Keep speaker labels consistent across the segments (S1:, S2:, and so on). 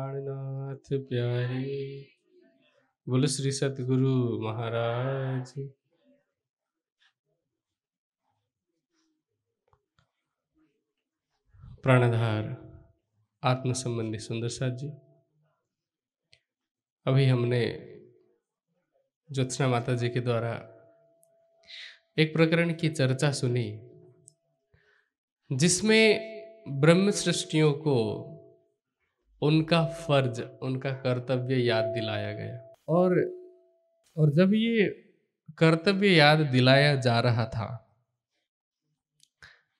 S1: प्राणनाथ प्यारे बोलो श्री सतगुरु महाराज प्राणधार आत्म संबंधी सुंदर साथ जी अभी हमने ज्योत्सना माता जी के द्वारा एक प्रकरण की चर्चा सुनी जिसमें ब्रह्म सृष्टियों को उनका फर्ज उनका कर्तव्य याद दिलाया गया और और जब ये कर्तव्य याद दिलाया जा रहा था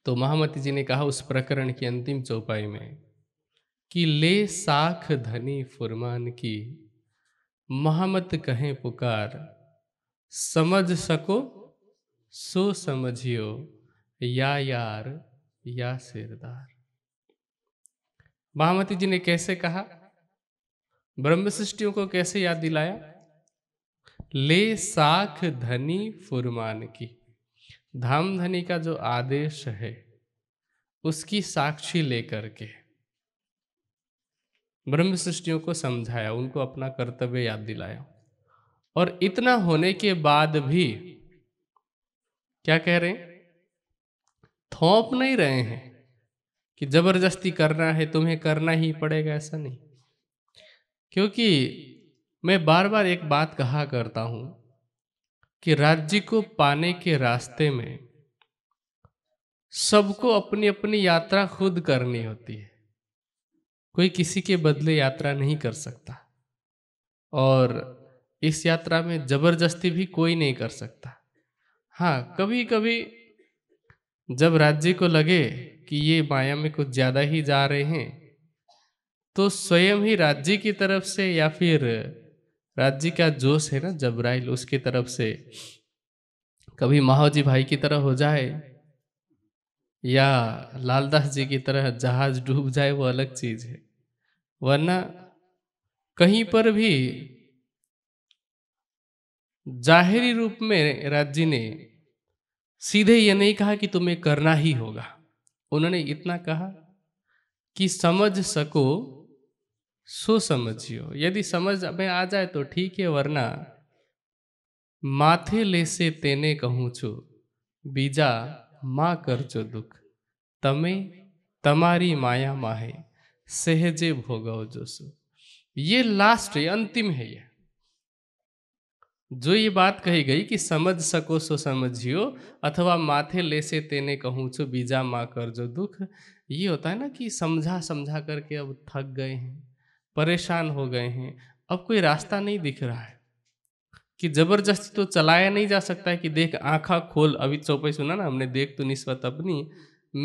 S1: तो महामती जी ने कहा उस प्रकरण की अंतिम चौपाई में कि ले साख धनी फुरमान की महामत कहें पुकार समझ सको सो समझियो या यार या सिरदार महामती जी ने कैसे कहा ब्रह्म सृष्टियों को कैसे याद दिलाया ले साख धनी फुरमान की धाम धनी का जो आदेश है उसकी साक्षी लेकर के ब्रह्म सृष्टियों को समझाया उनको अपना कर्तव्य याद दिलाया और इतना होने के बाद भी क्या कह रहे हैं थोप नहीं रहे हैं कि ज़बरदस्ती करना है तुम्हें करना ही पड़ेगा ऐसा नहीं क्योंकि मैं बार बार एक बात कहा करता हूं कि राज्य को पाने के रास्ते में सबको अपनी अपनी यात्रा खुद करनी होती है कोई किसी के बदले यात्रा नहीं कर सकता और इस यात्रा में ज़बरदस्ती भी कोई नहीं कर सकता हाँ कभी कभी जब राज्य को लगे कि ये माया में कुछ ज़्यादा ही जा रहे हैं तो स्वयं ही राज्य की तरफ से या फिर राज्य का जोश है ना जबराइल उसकी तरफ से कभी माहौजी भाई की तरह हो जाए या लालदास जी की तरह जहाज डूब जाए वो अलग चीज़ है वरना कहीं पर भी जाहिर रूप में राज्य ने सीधे ये नहीं कहा कि तुम्हें करना ही होगा उन्होंने इतना कहा कि समझ सको सो समझियो यदि समझ में आ जाए तो ठीक है वरना कहूँ छो बीजा माँ कर जो दुख तमें तमारी माया माहे सहजे હે जो सो ये लास्ट है अंतिम है ये जो ये बात कही गई कि समझ सको सो समझियो अथवा माथे ले से तेने कहूँ छो बीजा माँ कर जो दुख ये होता है ना कि समझा समझा करके अब थक गए हैं परेशान हो गए हैं अब कोई रास्ता नहीं दिख रहा है कि ज़बरदस्ती तो चलाया नहीं जा सकता है कि देख आँखा खोल अभी चौपाई सुना ना हमने देख तो निस्बत अपनी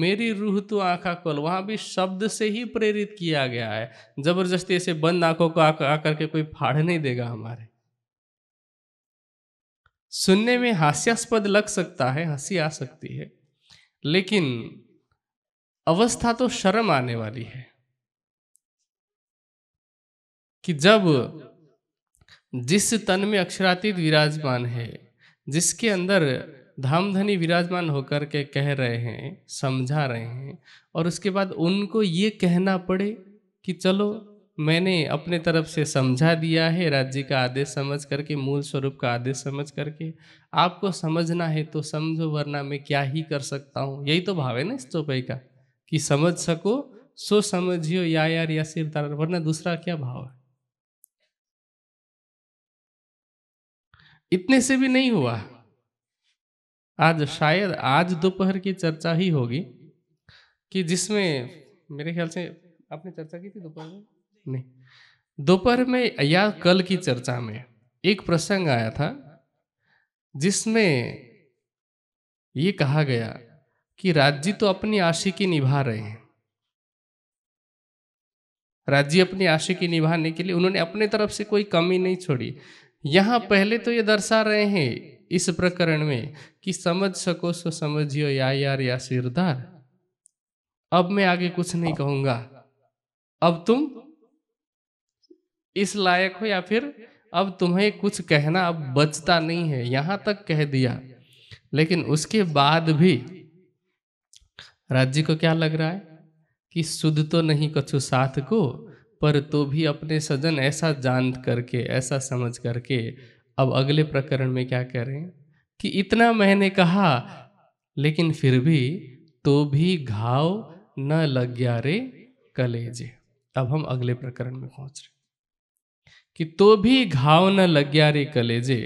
S1: मेरी रूह तो आँखा खोल वहाँ भी शब्द से ही प्रेरित किया गया है ज़बरदस्ती ऐसे बंद आँखों को आकर के कोई फाड़ नहीं देगा हमारे सुनने में हास्यास्पद लग सकता है हंसी आ सकती है लेकिन अवस्था तो शर्म आने वाली है कि जब जिस तन में अक्षरातीत विराजमान है जिसके अंदर धामधनी विराजमान होकर के कह रहे हैं समझा रहे हैं और उसके बाद उनको ये कहना पड़े कि चलो मैंने अपने तरफ से समझा दिया है राज्य का आदेश समझ करके मूल स्वरूप का आदेश समझ करके आपको समझना है तो समझो वरना मैं क्या ही कर सकता हूँ यही तो भाव है ना इस चौपाई का कि समझ सको सो समझियो या यार या सिर तार वरना दूसरा क्या भाव है इतने से भी नहीं हुआ आज शायद आज दोपहर की चर्चा ही होगी कि जिसमें मेरे ख्याल से आपने चर्चा की थी दोपहर में नहीं दोपहर में या कल की चर्चा में एक प्रसंग आया था जिसमें ये कहा गया कि राज्य तो अपनी आशिकी निभा रहे हैं राज्य अपनी आशिकी निभाने के लिए उन्होंने अपने तरफ से कोई कमी नहीं छोड़ी यहां पहले तो ये दर्शा रहे हैं इस प्रकरण में कि समझ सको सो समझियो या यार या सिरदार अब मैं आगे कुछ नहीं कहूंगा अब तुम इस लायक हो या फिर अब तुम्हें कुछ कहना अब बचता नहीं है यहाँ तक कह दिया लेकिन उसके बाद भी राज्य को क्या लग रहा है कि शुद्ध तो नहीं कछु साथ को पर तो भी अपने सजन ऐसा जान करके ऐसा समझ करके अब अगले प्रकरण में क्या करें कि इतना मैंने कहा लेकिन फिर भी तो भी घाव न लग गया रे कलेजे अब हम अगले प्रकरण में पहुंच रहे कि तो भी घाव न लग्या रे कलेजे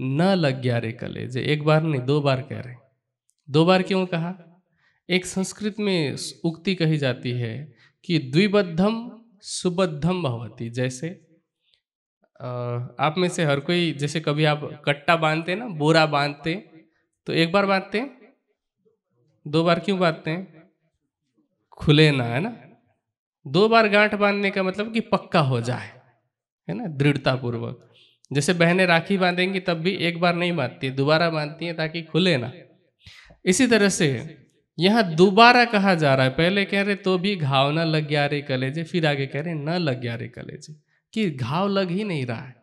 S1: न लग्या रे कलेजे एक बार नहीं दो बार कह रहे दो बार क्यों कहा एक संस्कृत में उक्ति कही जाती है कि द्विबद्धम सुबद्धम भवती जैसे आप में से हर कोई जैसे कभी आप कट्टा बांधते ना बोरा बांधते तो एक बार बांधते दो बार क्यों बांधते हैं खुले ना है ना दो बार गांठ बांधने का मतलब कि पक्का हो जाए है ना पूर्वक जैसे बहनें राखी बांधेंगी तब भी एक बार नहीं बांधती दोबारा बांधती हैं ताकि खुले ना इसी तरह से यहाँ दोबारा कहा जा रहा है पहले कह रहे तो भी घाव ना लग गया रे कलेजे फिर आगे कह रहे न लग गया रे कलेजे कि घाव लग ही नहीं रहा है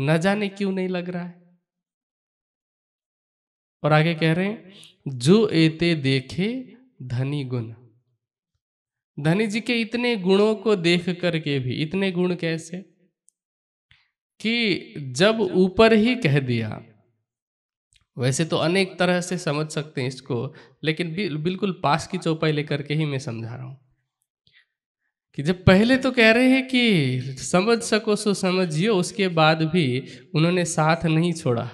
S1: न जाने क्यों नहीं लग रहा है और आगे कह रहे हैं जो एते देखे धनी गुण धनी जी के इतने गुणों को देख करके भी इतने गुण कैसे कि जब ऊपर ही कह दिया वैसे तो अनेक तरह से समझ सकते हैं इसको लेकिन बिल्कुल पास की चौपाई लेकर के ही मैं समझा रहा हूं कि जब पहले तो कह रहे हैं कि समझ सको सो समझियो उसके बाद भी उन्होंने साथ नहीं छोड़ा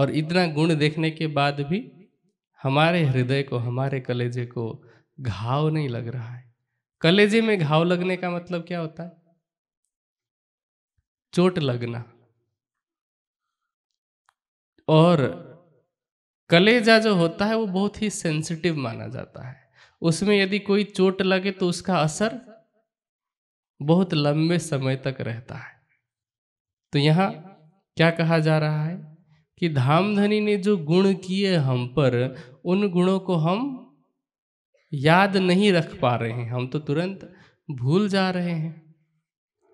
S1: और इतना गुण देखने के बाद भी हमारे हृदय को हमारे कलेजे को घाव नहीं लग रहा है कलेजे में घाव लगने का मतलब क्या होता है चोट लगना और कलेजा जो होता है वो बहुत ही सेंसिटिव माना जाता है उसमें यदि कोई चोट लगे तो उसका असर बहुत लंबे समय तक रहता है तो यहां क्या कहा जा रहा है कि धामधनी ने जो गुण किए हम पर उन गुणों को हम याद नहीं रख पा रहे हैं हम तो तुरंत भूल जा रहे हैं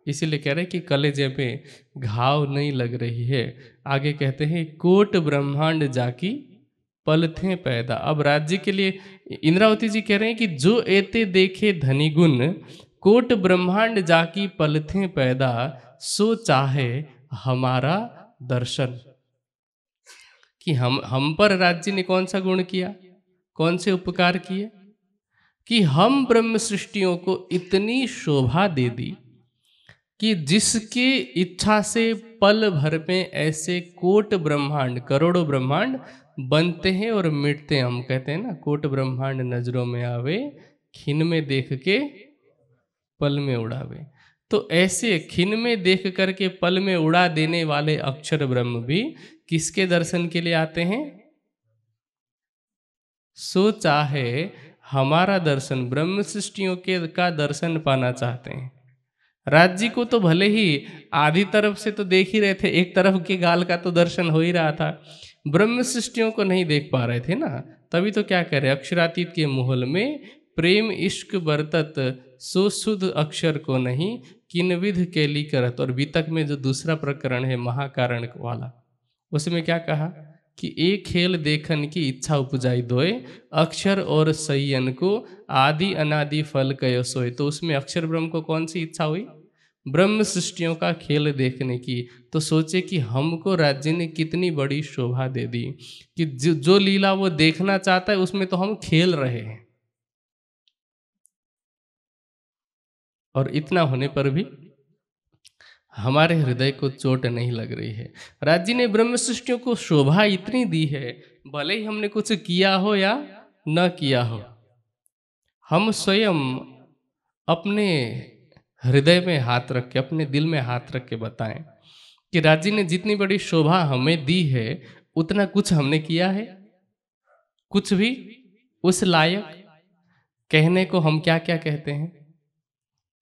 S1: इसीलिए कह रहे हैं कि कलेजे में घाव नहीं लग रही है आगे कहते हैं कोट ब्रह्मांड जाकी पलथे पैदा अब राज्य के लिए इंद्रावती जी कह रहे हैं कि जो एते देखे धनी गुण कोट ब्रह्मांड जाकी पलथे पैदा सो चाहे हमारा दर्शन कि हम हम पर राज्य ने कौन सा गुण किया कौन से उपकार किए कि हम ब्रह्म सृष्टियों को इतनी शोभा दे दी कि जिसके इच्छा से पल भर में ऐसे कोट ब्रह्मांड करोड़ों ब्रह्मांड बनते हैं और मिटते हैं हम कहते हैं ना कोट ब्रह्मांड नजरों में आवे खिन में देख के पल में उड़ावे तो ऐसे खिन में देख करके पल में उड़ा देने वाले अक्षर ब्रह्म भी किसके दर्शन के लिए आते हैं सो चाहे हमारा दर्शन ब्रह्म सृष्टियों के का दर्शन पाना चाहते हैं राज जी को तो भले ही आधी तरफ से तो देख ही रहे थे एक तरफ के गाल का तो दर्शन हो ही रहा था ब्रह्म सृष्टियों को नहीं देख पा रहे थे ना तभी तो क्या करे अक्षरातीत के मोहल में प्रेम इश्क बरतत सो शुद्ध अक्षर को नहीं किन विध के ली करत और बीतक में जो दूसरा प्रकरण है महाकारण वाला उसमें क्या कहा कि एक खेल देखन की इच्छा उपजाई दोए अक्षर और सयन को आदि अनादि फल कयो सोए तो उसमें अक्षर ब्रह्म को कौन सी इच्छा हुई ब्रह्म सृष्टियों का खेल देखने की तो सोचे कि हमको राज्य ने कितनी बड़ी शोभा दे दी कि जो, जो लीला वो देखना चाहता है उसमें तो हम खेल रहे हैं और इतना होने पर भी हमारे हृदय को चोट नहीं लग रही है राज्य ने ब्रह्म सृष्टियों को शोभा इतनी दी है भले ही हमने कुछ किया हो या न किया हो हम स्वयं अपने हृदय में हाथ रख के अपने दिल में हाथ रख के बताएं कि राज्य ने जितनी बड़ी शोभा हमें दी है उतना कुछ हमने किया है कुछ भी उस लायक कहने को हम क्या क्या कहते हैं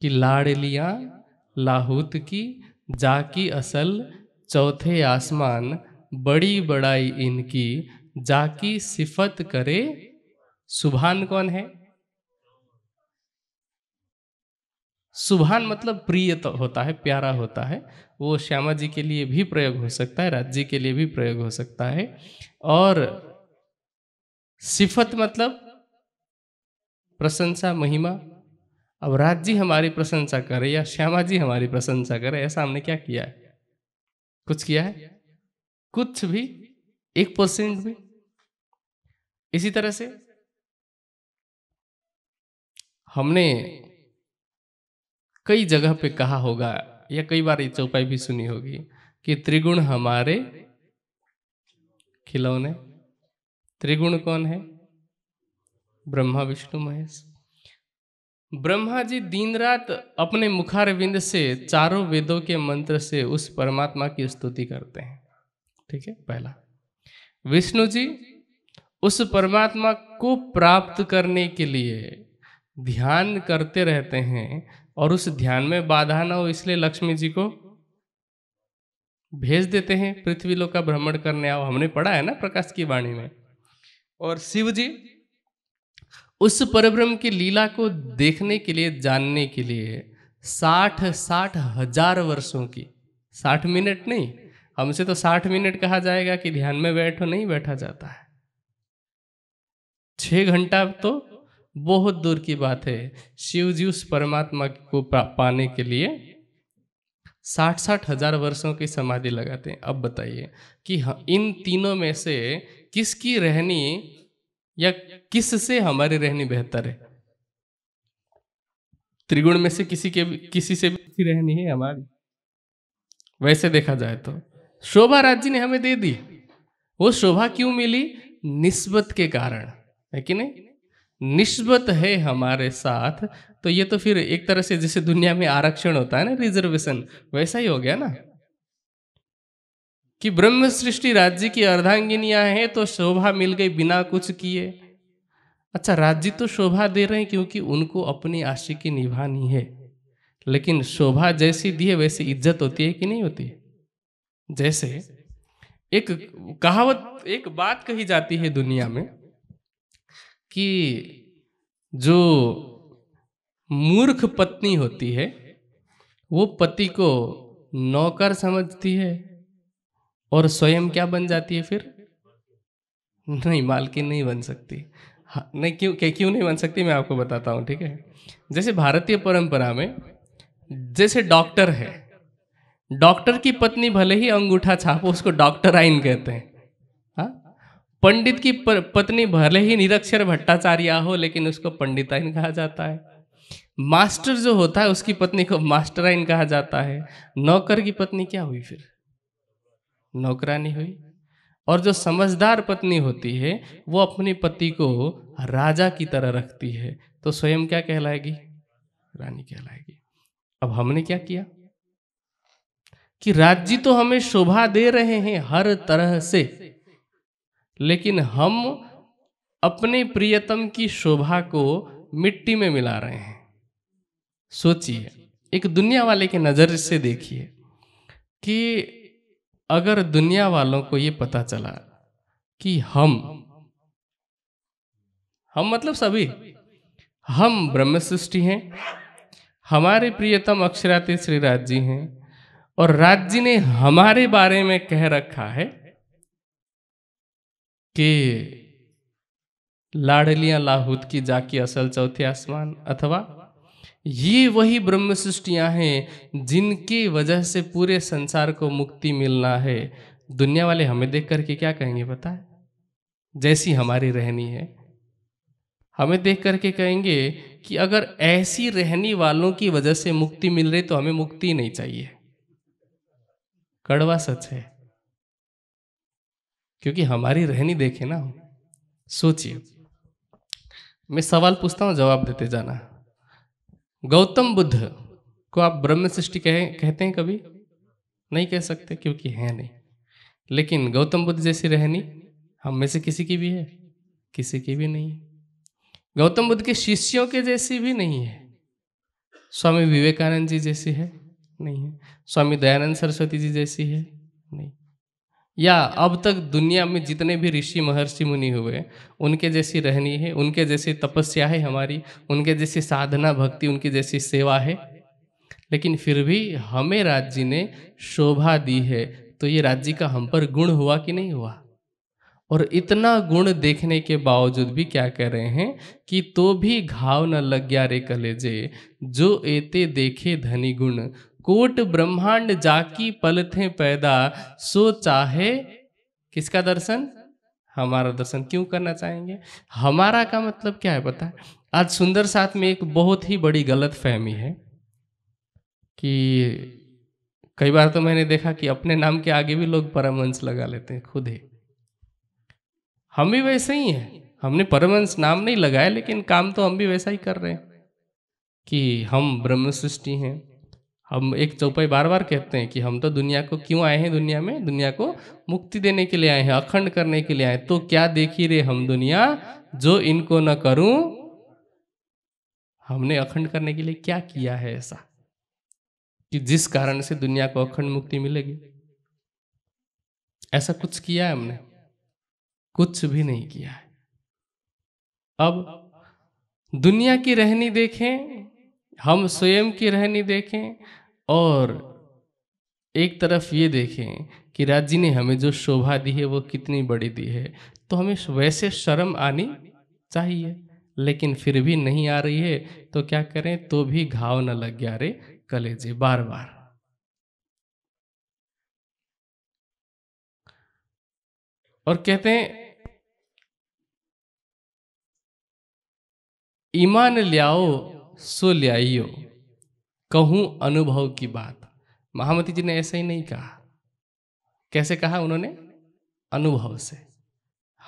S1: कि लिया लाहूत की जाकी असल चौथे आसमान बड़ी बड़ाई इनकी जाकी सिफत करे सुभान कौन है सुभान मतलब प्रिय तो होता है प्यारा होता है वो श्यामा जी के लिए भी प्रयोग हो सकता है राज्य के लिए भी प्रयोग हो सकता है और सिफत मतलब प्रशंसा महिमा अब राज जी हमारी प्रशंसा करे या श्यामा जी हमारी प्रशंसा करे ऐसा हमने क्या किया है कुछ किया है कुछ भी एक परसेंट भी इसी तरह से हमने कई जगह पे कहा होगा या कई बार ये चौपाई भी सुनी होगी कि त्रिगुण हमारे खिलौने त्रिगुण कौन है ब्रह्मा विष्णु महेश ब्रह्मा जी दिन रात अपने मुखारविंद से चारों वेदों के मंत्र से उस परमात्मा की स्तुति करते हैं ठीक है पहला विष्णु जी उस परमात्मा को प्राप्त करने के लिए ध्यान करते रहते हैं और उस ध्यान में बाधा ना हो इसलिए लक्ष्मी जी को भेज देते हैं पृथ्वी लोग का भ्रमण करने आओ हमने पढ़ा है ना प्रकाश की वाणी में और शिव जी उस परब्रह्म की लीला को देखने के लिए जानने के लिए साठ साठ हजार वर्षों की साठ मिनट नहीं हमसे तो साठ मिनट कहा जाएगा कि ध्यान में बैठो नहीं बैठा जाता है छह घंटा तो बहुत दूर की बात है शिव जी उस परमात्मा को पाने के लिए साठ साठ हजार वर्षों की समाधि लगाते हैं अब बताइए कि इन तीनों में से किसकी रहनी या किस से हमारे रहने बेहतर है त्रिगुण में से किसी के किसी से भी रहनी है हमारी वैसे देखा जाए तो शोभा राज्य ने हमें दे दी वो शोभा क्यों मिली निस्बत के कारण है कि नहीं निस्बत है हमारे साथ तो ये तो फिर एक तरह से जैसे दुनिया में आरक्षण होता है ना रिजर्वेशन वैसा ही हो गया ना कि ब्रह्म सृष्टि राज्य की अर्धांगिनियां हैं तो शोभा मिल गई बिना कुछ किए अच्छा राज्य तो शोभा दे रहे हैं क्योंकि उनको अपनी आशी की निभानी है लेकिन शोभा जैसी दी है वैसी इज्जत होती है कि नहीं होती है? जैसे एक कहावत एक बात कही जाती है दुनिया में कि जो मूर्ख पत्नी होती है वो पति को नौकर समझती है और स्वयं क्या बन जाती है फिर नहीं मालकिन नहीं बन सकती हाँ नहीं क्यों क्या क्यों नहीं बन सकती मैं आपको बताता हूँ ठीक है जैसे भारतीय परंपरा में जैसे डॉक्टर है डॉक्टर की पत्नी भले ही अंगूठा छापो उसको डॉक्टर आइन कहते हैं हाँ पंडित की पत्नी भले ही निरक्षर भट्टाचार्य हो लेकिन उसको पंडिताइन कहा जाता है मास्टर जो होता है उसकी पत्नी को मास्टराइन कहा जाता है नौकर की पत्नी क्या हुई फिर नौकरानी हुई और जो समझदार पत्नी होती है वो अपने पति को राजा की तरह रखती है तो स्वयं क्या कहलाएगी रानी कहलाएगी अब हमने क्या किया कि राज्य तो हमें शोभा दे रहे हैं हर तरह से लेकिन हम अपने प्रियतम की शोभा को मिट्टी में मिला रहे हैं सोचिए एक दुनिया वाले के नज़र से देखिए कि अगर दुनिया वालों को ये पता चला कि हम हम मतलब सभी हम ब्रह्म सृष्टि हैं हमारे प्रियतम अक्षराती श्री राज जी हैं और राज जी ने हमारे बारे में कह रखा है कि लाडलियां लाहूत की जाकी असल चौथे आसमान अथवा ये वही ब्रह्म सृष्टियाँ हैं जिनकी वजह से पूरे संसार को मुक्ति मिलना है दुनिया वाले हमें देख करके क्या कहेंगे पता है जैसी हमारी रहनी है हमें देख करके कहेंगे कि अगर ऐसी रहनी वालों की वजह से मुक्ति मिल रही तो हमें मुक्ति नहीं चाहिए कड़वा सच है क्योंकि हमारी रहनी देखे ना सोचिए मैं सवाल पूछता हूँ जवाब देते जाना गौतम बुद्ध को आप ब्रह्म सृष्टि कह कहते हैं कभी नहीं कह सकते क्योंकि है नहीं लेकिन गौतम बुद्ध जैसी रहनी हम में से किसी की भी है किसी की भी नहीं है गौतम बुद्ध के शिष्यों के जैसी भी नहीं है स्वामी विवेकानंद जी जैसी है नहीं है स्वामी दयानंद सरस्वती जी जैसी है नहीं या अब तक दुनिया में जितने भी ऋषि महर्षि मुनि हुए उनके जैसी रहनी है उनके जैसी तपस्या है हमारी उनके जैसी साधना भक्ति उनकी जैसी सेवा है लेकिन फिर भी हमें राज्य ने शोभा दी है तो ये राज्य का हम पर गुण हुआ कि नहीं हुआ और इतना गुण देखने के बावजूद भी क्या कर रहे हैं कि तो भी घाव न लग गया रे कलेजे जो एते देखे धनी गुण कोट ब्रह्मांड जाकी पल थे पैदा सो चाहे किसका दर्शन हमारा दर्शन क्यों करना चाहेंगे हमारा का मतलब क्या है पता है आज सुंदर साथ में एक बहुत ही बड़ी गलत फहमी है कि कई बार तो मैंने देखा कि अपने नाम के आगे भी लोग परमवंश लगा लेते हैं खुद ही हम भी वैसे ही हैं हमने परमवंश नाम नहीं लगाया लेकिन काम तो हम भी वैसा ही कर रहे हैं कि हम ब्रह्म सृष्टि हैं हम एक चौपाई बार बार कहते हैं कि हम तो दुनिया को क्यों आए हैं दुनिया में दुनिया को मुक्ति देने के लिए आए हैं अखंड करने के लिए आए तो क्या देखी रे हम दुनिया जो इनको न करूं हमने अखंड करने के लिए क्या किया है ऐसा कि जिस कारण से दुनिया को अखंड मुक्ति मिलेगी ऐसा कुछ किया है हमने कुछ भी नहीं किया है अब दुनिया की रहनी देखें हम स्वयं की रहनी देखें और एक तरफ ये देखें कि राज जी ने हमें जो शोभा दी है वो कितनी बड़ी दी है तो हमें वैसे शर्म आनी चाहिए लेकिन फिर भी नहीं आ रही है तो क्या करें तो भी घाव न लग गया रे कलेजे बार बार और कहते हैं ईमान लियाओ सो लियाइयो कहूं अनुभव की बात महामती जी ने ऐसे ही नहीं कहा कैसे कहा उन्होंने अनुभव से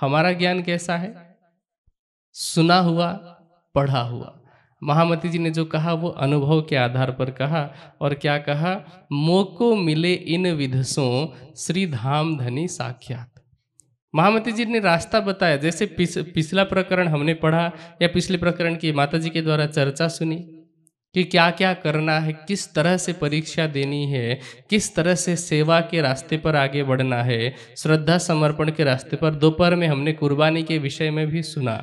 S1: हमारा ज्ञान कैसा है सुना हुआ पढ़ा हुआ महामती जी ने जो कहा वो अनुभव के आधार पर कहा और क्या कहा मोको मिले इन विधसों श्री धाम धनी साक्षात महामती जी ने रास्ता बताया जैसे पिछला प्रकरण हमने पढ़ा या पिछले प्रकरण की माता जी के द्वारा चर्चा सुनी कि क्या क्या करना है किस तरह से परीक्षा देनी है किस तरह से सेवा के रास्ते पर आगे बढ़ना है श्रद्धा समर्पण के रास्ते पर दोपहर में हमने कुर्बानी के विषय में भी सुना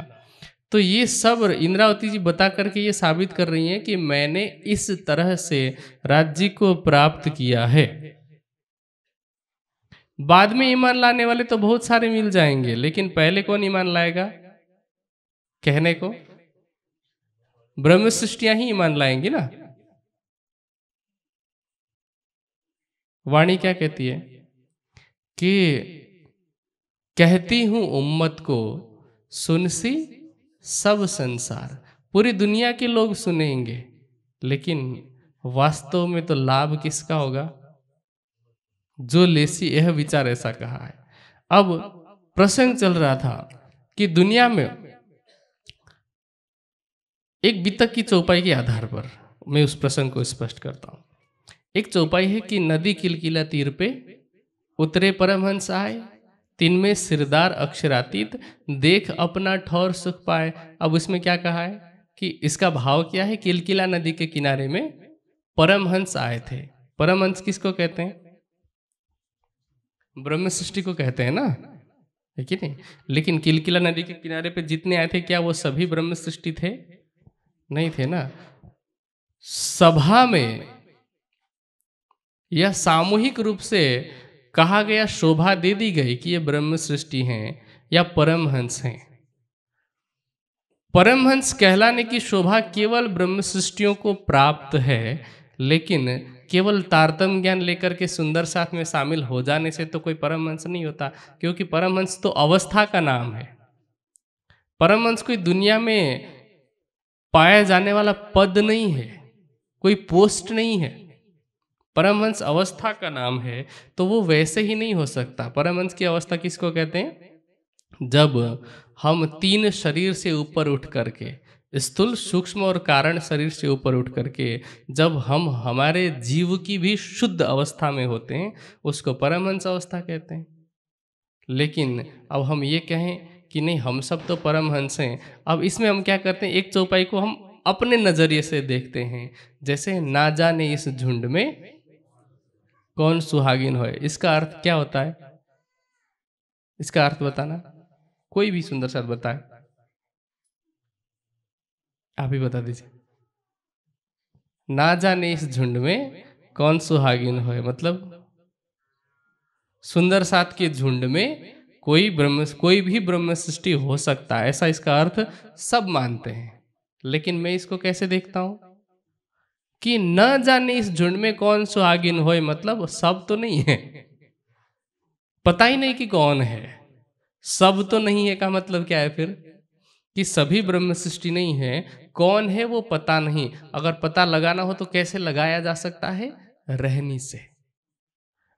S1: तो ये सब इंद्रावती जी बता करके ये साबित कर रही हैं कि मैंने इस तरह से राज्य को प्राप्त किया है बाद में ईमान लाने वाले तो बहुत सारे मिल जाएंगे लेकिन पहले कौन ईमान लाएगा कहने को ब्रह्म सृष्टिया ही ईमान लाएंगी ना वाणी क्या कहती है कि कहती हूं उम्मत को सुनसी सब संसार पूरी दुनिया के लोग सुनेंगे लेकिन वास्तव में तो लाभ किसका होगा जो लेसी यह विचार ऐसा कहा है अब प्रसंग चल रहा था कि दुनिया में एक बीतक की चौपाई के आधार पर मैं उस प्रसंग को स्पष्ट करता हूँ एक चौपाई है कि नदी किलकिला तीर पे उतरे परमहंस आए तीन में सिरदार अक्षरातीत देख अपना ठौर सुख पाए अब उसमें क्या कहा है कि इसका भाव क्या है किलकिला नदी के किनारे में परमहंस आए थे परमहंस किसको कहते हैं ब्रह्म सृष्टि को कहते हैं ना है कि नहीं लेकिन किलकिला नदी के किनारे पे जितने आए थे क्या वो सभी ब्रह्म सृष्टि थे नहीं थे ना सभा में यह सामूहिक रूप से कहा गया शोभा दे दी गई कि ये ब्रह्म सृष्टि हैं या परमहंस हैं परमहंस कहलाने की शोभा केवल ब्रह्म सृष्टियों को प्राप्त है लेकिन केवल तारतम ज्ञान लेकर के सुंदर साथ में शामिल हो जाने से तो कोई परमहंस नहीं होता क्योंकि परमहंस तो अवस्था का नाम है परमहंस कोई दुनिया में पाया जाने वाला पद नहीं है कोई पोस्ट नहीं है परमहंस अवस्था का नाम है तो वो वैसे ही नहीं हो सकता परमहंस की अवस्था किसको कहते हैं जब हम तीन शरीर से ऊपर उठ करके स्थूल सूक्ष्म और कारण शरीर से ऊपर उठ करके जब हम हमारे जीव की भी शुद्ध अवस्था में होते हैं उसको परमहंस अवस्था कहते हैं लेकिन अब हम ये कहें कि नहीं हम सब तो परमहंस हैं अब इसमें हम क्या करते हैं एक चौपाई को हम अपने नज़रिए से देखते हैं जैसे ना जाने इस झुंड में कौन सुहागिन हो इसका अर्थ क्या होता है इसका अर्थ बताना कोई भी सुंदर सा बताए आप ही बता दीजिए ना जाने इस झुंड में कौन सुहागिन हो मतलब सुंदर साथ के झुंड में कोई ब्रह्म कोई भी ब्रह्म सृष्टि हो सकता है ऐसा इसका अर्थ सब मानते हैं लेकिन मैं इसको कैसे देखता हूं कि न जाने इस झुंड में कौन सुहागिन हो मतलब सब तो नहीं है पता ही नहीं कि कौन है सब तो नहीं है का मतलब क्या है फिर कि सभी ब्रह्म सृष्टि नहीं है कौन है वो पता नहीं अगर पता लगाना हो तो कैसे लगाया जा सकता है रहनी से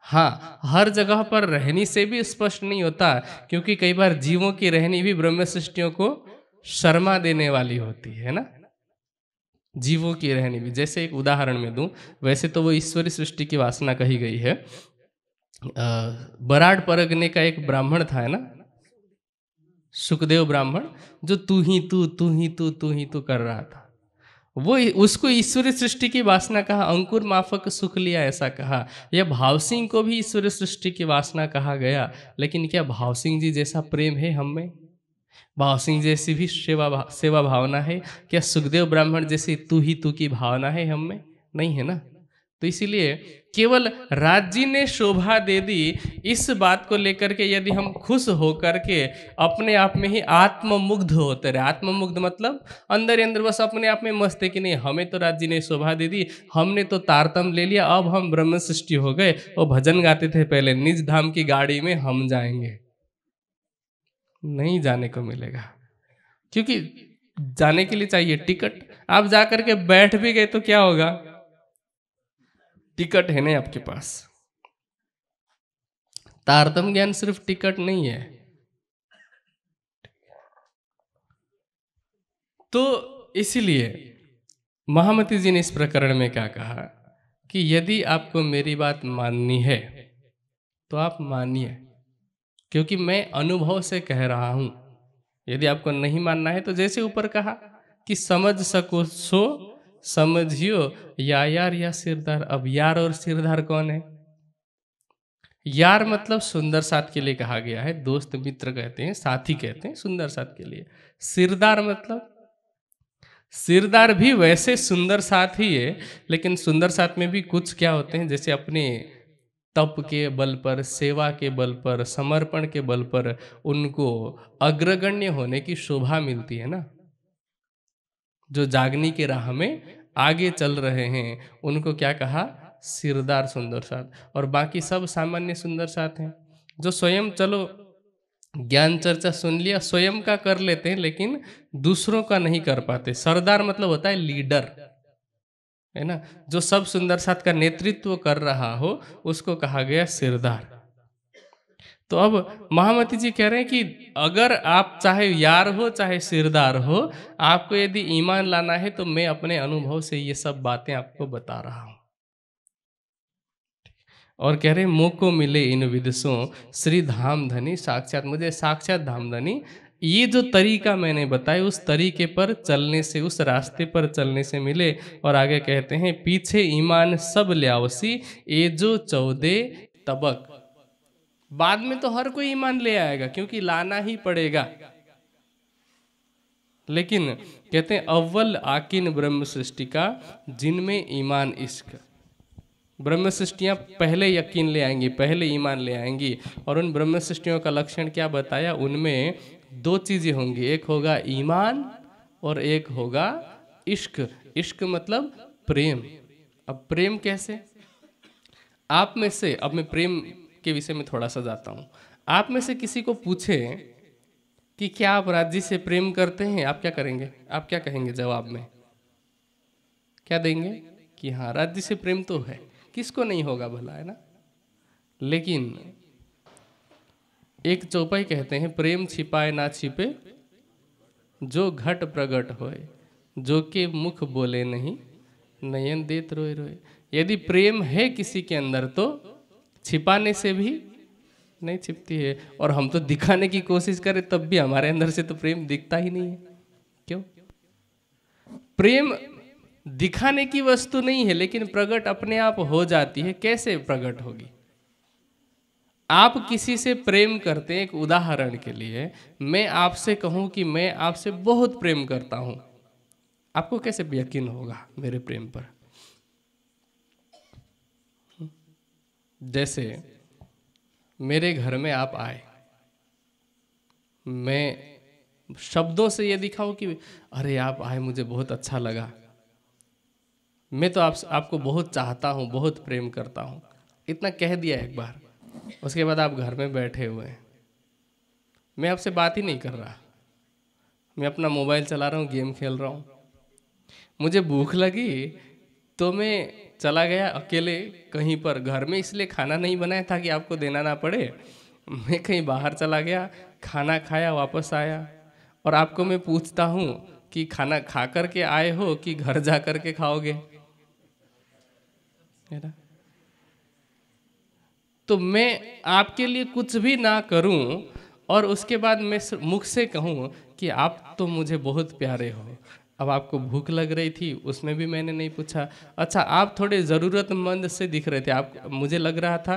S1: हाँ हर जगह पर रहनी से भी स्पष्ट नहीं होता क्योंकि कई बार जीवों की रहनी भी ब्रह्म सृष्टियों को शर्मा देने वाली होती है ना जीवों की रहनी भी जैसे एक उदाहरण में दूं वैसे तो वो ईश्वरी सृष्टि की वासना कही गई है बराड परगने का एक ब्राह्मण था है ना सुखदेव ब्राह्मण जो तू ही तू तू ही तू तू ही तू कर रहा था वो उसको ईश्वरीय सृष्टि की वासना कहा अंकुर माफक सुख लिया ऐसा कहा या भाव सिंह को भी ईश्वरीय सृष्टि की वासना कहा गया लेकिन क्या भाव सिंह जी जैसा प्रेम है हम में भाव सिंह जैसी भी सेवा भा, सेवा भावना है क्या सुखदेव ब्राह्मण जैसी तू ही तू की भावना है हम में नहीं है ना तो इसीलिए केवल राज्य ने शोभा दे दी इस बात को लेकर के यदि हम खुश होकर के अपने आप में ही आत्ममुग्ध होते रहे आत्ममुग्ध मतलब अंदर अंदर बस अपने आप में मस्त है कि नहीं हमें तो राज्य ने शोभा दे दी हमने तो तारतम ले लिया अब हम ब्रह्म सृष्टि हो गए और भजन गाते थे पहले निज धाम की गाड़ी में हम जाएंगे नहीं जाने को मिलेगा क्योंकि जाने के लिए चाहिए टिकट आप जा करके बैठ भी गए तो क्या होगा टिकट है ना आपके पास तारतम ज्ञान सिर्फ टिकट नहीं है तो इसीलिए महामती जी ने इस प्रकरण में क्या कहा कि यदि आपको मेरी बात माननी है तो आप मानिए क्योंकि मैं अनुभव से कह रहा हूं यदि आपको नहीं मानना है तो जैसे ऊपर कहा कि समझ सको सो समझियो या यार या सिरदार अब यार और सिरदार कौन है यार मतलब सुंदर साथ के लिए कहा गया है दोस्त मित्र कहते हैं साथी कहते हैं सुंदर साथ के लिए सिरदार मतलब सिरदार भी वैसे सुंदर साथ ही है लेकिन सुंदर साथ में भी कुछ क्या होते हैं जैसे अपने तप के बल पर सेवा के बल पर समर्पण के बल पर उनको अग्रगण्य होने की शोभा मिलती है ना जो जागने के राह में आगे चल रहे हैं उनको क्या कहा सिरदार सुंदर साथ और बाकी सब सामान्य सुंदर साथ हैं जो स्वयं चलो ज्ञान चर्चा सुन लिया स्वयं का कर लेते हैं लेकिन दूसरों का नहीं कर पाते सरदार मतलब होता है लीडर है ना जो सब सुंदर साथ का नेतृत्व कर रहा हो उसको कहा गया सिरदार तो अब महामती जी कह रहे हैं कि अगर आप चाहे यार हो चाहे सिरदार हो आपको यदि ईमान लाना है तो मैं अपने अनुभव से ये सब बातें आपको बता रहा हूं और कह रहे मोको मिले इन विदुषों श्री धाम धनी साक्षात मुझे साक्षात धाम धनी ये जो तरीका मैंने बताया उस तरीके पर चलने से उस रास्ते पर चलने से मिले और आगे कहते हैं पीछे ईमान सब ल्यावसी ए जो चौदे तबक बाद में तो हर कोई ईमान ले आएगा क्योंकि लाना ही पड़ेगा लेकिन कहते हैं अव्वल आकिन ब्रह्म सृष्टि का जिनमें ईमान इश्क ब्रह्म सृष्टियां पहले यकीन ले आएंगी पहले ईमान ले आएंगी और उन ब्रह्म सृष्टियों का लक्षण क्या बताया उनमें दो चीज़ें होंगी एक होगा ईमान और एक होगा इश्क इश्क मतलब प्रेम अब प्रेम कैसे आप में से अब मैं प्रेम के विषय में थोड़ा सा जाता हूँ आप में से किसी को पूछे कि क्या आप राज्य से प्रेम करते हैं आप क्या करेंगे आप क्या कहेंगे जवाब में क्या देंगे कि हाँ राज्य से प्रेम तो है किसको नहीं होगा भला है ना लेकिन एक चौपाई कहते हैं प्रेम छिपाए ना छिपे जो घट प्रगट होए जो के मुख बोले नहीं नयन देत रोए रोए यदि प्रेम है किसी के अंदर तो छिपाने से भी नहीं छिपती है और हम तो दिखाने की कोशिश करें तब भी हमारे अंदर से तो प्रेम दिखता ही नहीं है क्यों प्रेम दिखाने की वस्तु नहीं है लेकिन प्रकट अपने आप हो जाती है कैसे प्रकट होगी आप किसी से प्रेम करते हैं एक उदाहरण के लिए मैं आपसे कहूं कि मैं आपसे बहुत प्रेम करता हूं आपको कैसे यकीन होगा मेरे प्रेम पर जैसे मेरे घर में आप आए मैं शब्दों से ये दिखाऊं कि अरे आप आए मुझे बहुत अच्छा लगा मैं तो आप आपको बहुत चाहता हूँ बहुत प्रेम करता हूँ इतना कह दिया एक बार उसके बाद आप घर में बैठे हुए हैं मैं आपसे बात ही नहीं कर रहा मैं अपना मोबाइल चला रहा हूँ गेम खेल रहा हूँ मुझे भूख लगी तो मैं चला गया अकेले कहीं पर घर में इसलिए खाना नहीं बनाया था कि आपको देना ना पड़े मैं कहीं बाहर चला गया खाना खाया वापस आया और आपको मैं पूछता हूँ कि खाना खा कर के आए हो कि घर जा कर के खाओगे तो मैं आपके लिए कुछ भी ना करूं और उसके बाद मैं मुख से कहूं कि आप तो मुझे बहुत प्यारे हो अब आपको भूख लग रही थी उसमें भी मैंने नहीं पूछा अच्छा आप थोड़े ज़रूरतमंद से दिख रहे थे आप मुझे लग रहा था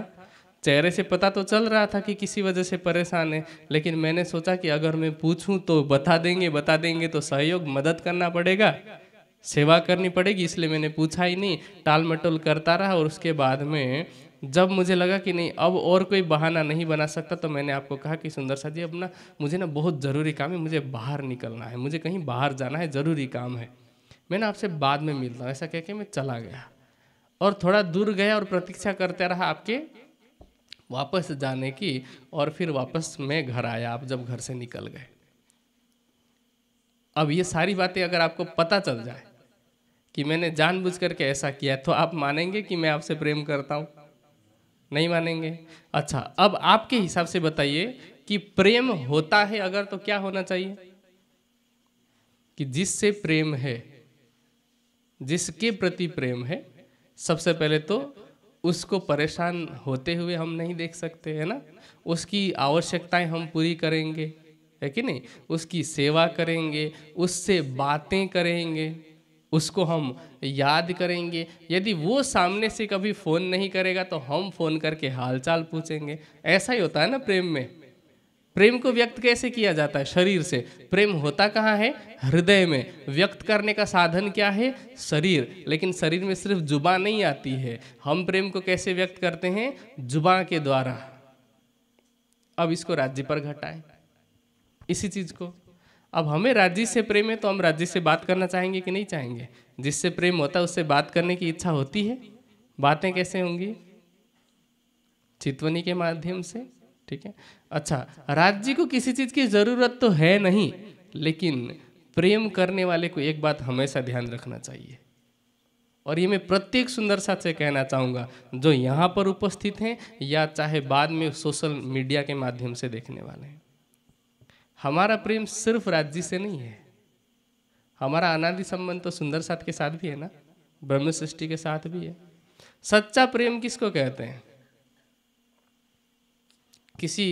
S1: चेहरे से पता तो चल रहा था कि किसी वजह से परेशान है लेकिन मैंने सोचा कि अगर मैं पूछूं तो बता देंगे बता देंगे तो सहयोग मदद करना पड़ेगा सेवा करनी पड़ेगी इसलिए मैंने पूछा ही नहीं टाल मटोल करता रहा और उसके बाद में जब मुझे लगा कि नहीं अब और कोई बहाना नहीं बना सकता तो मैंने आपको कहा कि सुंदर सा जी अपना मुझे ना बहुत ज़रूरी काम है मुझे बाहर निकलना है मुझे कहीं बाहर जाना है ज़रूरी काम है मैं ना आपसे बाद में मिलता हूँ ऐसा कह के मैं चला गया और थोड़ा दूर गया और प्रतीक्षा करता रहा आपके वापस जाने की और फिर वापस मैं घर आया आप जब घर से निकल गए अब ये सारी बातें अगर आपको पता चल जाए कि मैंने जानबूझ करके ऐसा किया तो आप मानेंगे कि मैं आपसे प्रेम करता हूँ नहीं मानेंगे अच्छा अब आपके हिसाब से बताइए कि प्रेम होता है अगर तो क्या होना चाहिए कि जिससे प्रेम है जिसके प्रति प्रेम है सबसे पहले तो उसको परेशान होते हुए हम नहीं देख सकते है ना उसकी आवश्यकताएं हम पूरी करेंगे है कि नहीं उसकी सेवा करेंगे उससे बातें करेंगे उसको हम याद करेंगे यदि वो सामने से कभी फ़ोन नहीं करेगा तो हम फ़ोन करके हालचाल पूछेंगे ऐसा ही होता है ना प्रेम में प्रेम को व्यक्त कैसे किया जाता है शरीर से प्रेम होता कहाँ है हृदय में व्यक्त करने का साधन क्या है शरीर लेकिन शरीर में सिर्फ जुबा नहीं आती है हम प्रेम को कैसे व्यक्त करते हैं जुबा के द्वारा अब इसको राज्य पर घटाएं इसी चीज़ को अब हमें राज्य से प्रेम है तो हम राज्य से बात करना चाहेंगे कि नहीं चाहेंगे जिससे प्रेम होता है उससे बात करने की इच्छा होती है बातें कैसे होंगी चितवनी के माध्यम से ठीक है अच्छा राज्य को किसी चीज़ की ज़रूरत तो है नहीं लेकिन प्रेम करने वाले को एक बात हमेशा ध्यान रखना चाहिए और ये मैं प्रत्येक सुंदर साथ से कहना चाहूँगा जो यहाँ पर उपस्थित हैं या चाहे बाद में सोशल मीडिया के माध्यम से देखने वाले हैं हमारा प्रेम सिर्फ राज्य से नहीं है हमारा अनादि संबंध तो सुंदर साथ के साथ भी है ना ब्रह्म सृष्टि के साथ भी है सच्चा प्रेम किसको कहते हैं किसी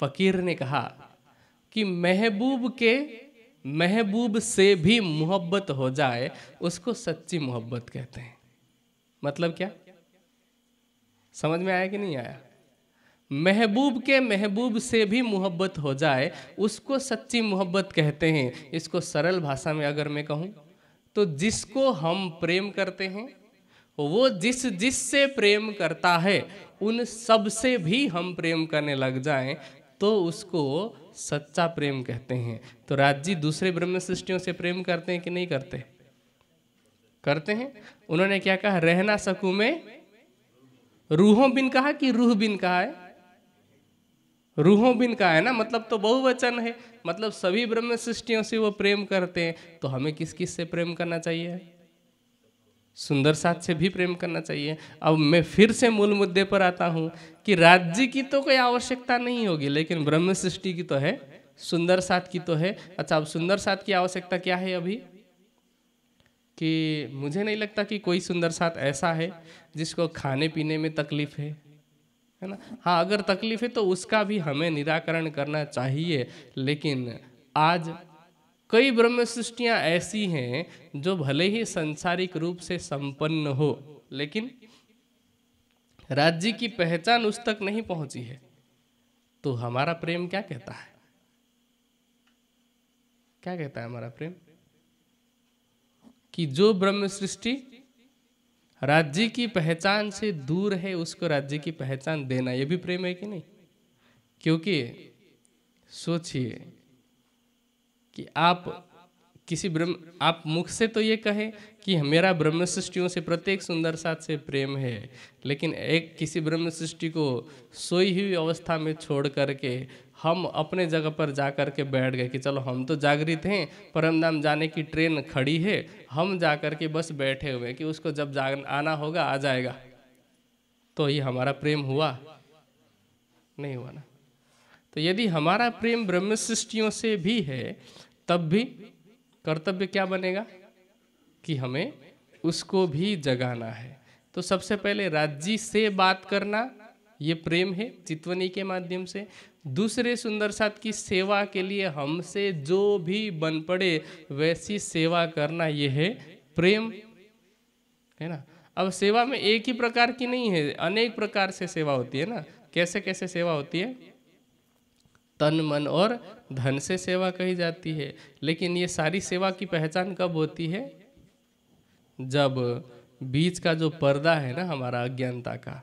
S1: फकीर ने कहा कि महबूब के महबूब से भी मोहब्बत हो जाए उसको सच्ची मोहब्बत कहते हैं मतलब क्या समझ में आया कि नहीं आया महबूब के महबूब से भी मोहब्बत हो जाए उसको सच्ची मोहब्बत कहते हैं इसको सरल भाषा में अगर मैं कहूँ तो जिसको हम प्रेम करते हैं वो जिस जिस से प्रेम करता है उन सब से भी हम प्रेम करने लग जाएं तो उसको सच्चा प्रेम कहते हैं तो राज जी दूसरे ब्रह्म सृष्टियों से प्रेम करते हैं कि नहीं करते करते हैं उन्होंने क्या कहा रहना सकू में रूहों बिन कहा कि रूह बिन कहा है रूहों बिन का है ना मतलब तो बहुवचन है मतलब सभी ब्रह्म सृष्टियों से वो प्रेम करते हैं तो हमें किस किस से प्रेम करना चाहिए सुंदर साथ से भी प्रेम करना चाहिए अब मैं फिर से मूल मुद्दे पर आता हूँ कि राज्य की तो कोई आवश्यकता नहीं होगी लेकिन ब्रह्म सृष्टि की तो है सुंदर साथ की तो है अच्छा अब सुंदर साथ की आवश्यकता क्या है अभी कि मुझे नहीं लगता कि कोई सुंदर साथ ऐसा है जिसको खाने पीने में तकलीफ है है ना हाँ अगर तकलीफ है तो उसका भी हमें निराकरण करना चाहिए लेकिन आज कई ब्रह्म सृष्टियाँ ऐसी हैं जो भले ही संसारिक रूप से संपन्न हो लेकिन राज्य की पहचान उस तक नहीं पहुंची है तो हमारा प्रेम क्या कहता है क्या कहता है हमारा प्रेम कि जो ब्रह्म सृष्टि राज्य की पहचान से दूर है उसको राज्य की पहचान देना ये भी प्रेम है कि नहीं क्योंकि सोचिए कि आप किसी ब्रह्म आप मुख से तो ये कहे कि मेरा ब्रह्म सृष्टियों से प्रत्येक सुंदर साथ से प्रेम है लेकिन एक किसी ब्रह्म सृष्टि को सोई हुई अवस्था में छोड़ करके हम अपने जगह पर जा कर के बैठ गए कि चलो हम तो जागृत हैं परमधाम जाने की ट्रेन खड़ी है हम जा कर के बस बैठे हुए कि उसको जब जाग आना होगा आ जाएगा तो ये हमारा प्रेम हुआ नहीं हुआ ना तो यदि हमारा प्रेम ब्रह्म सृष्टियों से भी है तब भी कर्तव्य क्या बनेगा कि हमें उसको भी जगाना है तो सबसे पहले राज्य से बात करना ये प्रेम है चितवनी के माध्यम से दूसरे सुंदर साथ की सेवा के लिए हमसे जो भी बन पड़े वैसी सेवा करना ये है प्रेम है ना अब सेवा में एक ही प्रकार की नहीं है अनेक प्रकार से सेवा होती है ना कैसे कैसे सेवा होती है तन मन और धन से सेवा कही जाती है लेकिन ये सारी सेवा की पहचान कब होती है जब बीच का जो पर्दा है ना हमारा अज्ञानता का